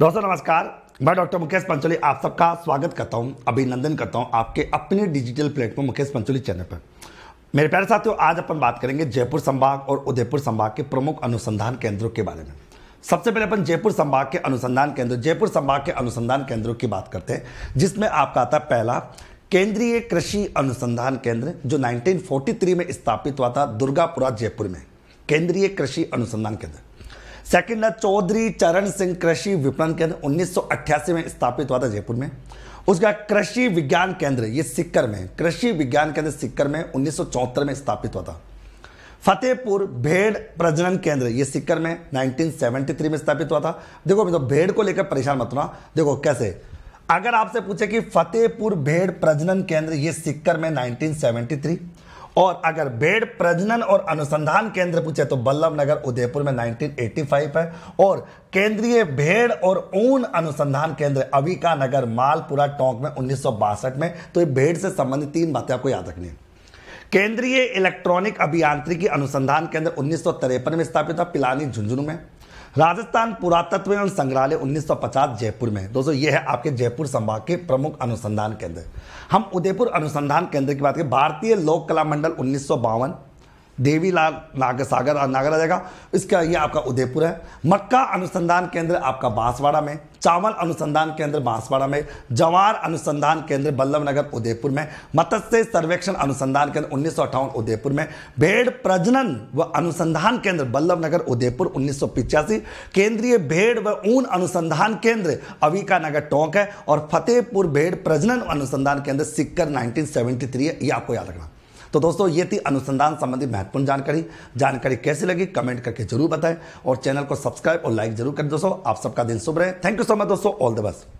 दोस्तों नमस्कार मैं डॉक्टर मुकेश पंचोली आप सबका स्वागत करता हूं अभिनंदन करता हूं आपके अपने digital platform Mukesh Pancholi channel पर मेरे प्यारे साथियों आज अपन बात करेंगे जयपुर संभाग और उदयपुर संभाग के प्रमुख अनुसंधान केंद्रों के बारे में सबसे पहले अपन जयपुर संभाग के अनुसंधान केंद्र जयपुर संभाग के अनुसंधान केंद्रों की बात करते हैं जिसमें आपका आता है पहला केंद्रीय कृषि अनुसंधान केंद्र जो 1943 में स्थापित हुआ था दुर्गापुरा जयपुर में केंद्रीय कृषि अनुसंधान केंद्र सेकंड है चौधरी चरण सिंह कृषि विपणन केंद्र उन्नीस में स्थापित हुआ था जयपुर में उसका कृषि विज्ञान केंद्र ये सिक्कर में कृषि विज्ञान केंद्र सिक्कर में उन्नीस में स्थापित हुआ था फतेहपुर भेड़ प्रजनन केंद्र ये सिक्कर में 1973 में स्थापित हुआ था देखो मित्रों भेड़ को लेकर परेशान मत होना देखो कैसे अगर आपसे पूछे कि फतेहपुर भेड़ प्रजनन केंद्र ये सिक्कर में 1973 और अगर बेड प्रजनन और अनुसंधान केंद्र पूछे तो बल्लभ नगर उदयपुर में 1985 है और केंद्रीय भेड़ और ऊन अनुसंधान केंद्र अविका नगर मालपुरा टोंक में उन्नीस में तो ये भेड़ से संबंधित तीन बातें आपको याद रखनी है केंद्रीय इलेक्ट्रॉनिक अभियांत्रिकी अनुसंधान केंद्र उन्नीस में स्थापित था पिलानी झुंझुनू में राजस्थान पुरातत्व एवं संग्रहालय 1950 जयपुर में दोस्तों ये है आपके जयपुर संभाग के प्रमुख अनुसंधान केंद्र हम उदयपुर अनुसंधान केंद्र की बात करें भारतीय लोक कला मंडल उन्नीस देवी लाग नाग सागर और नागरा जाएगा इसके आपका उदयपुर है मक्का अनुसंधान केंद्र आपका बांसवाड़ा में चावल अनुसंधान केंद्र बांसवाड़ा में जवार अनुसंधान केंद्र बल्लभ नगर उदयपुर में मत्स्य सर्वेक्षण अनुसंधान केंद्र उन्नीस उदयपुर में भेड़ प्रजनन व अनुसंधान केंद्र बल्लभ नगर उदयपुर उन्नीस केंद्रीय भेड़ व ऊन अनुसंधान केंद्र अविका नगर टोंक है और फतेहपुर भेड़ प्रजनन अनुसंधान केंद्र सिक्कर नाइनटीन है ये आपको याद रखना तो दोस्तों ये थी अनुसंधान संबंधी महत्वपूर्ण जानकारी जानकारी कैसी लगी कमेंट करके जरूर बताएं और चैनल को सब्सक्राइब और लाइक जरूर करें दोस्तों आप सबका दिन शुभ रहे थैंक यू सो मच दोस्तों ऑल द बेस्ट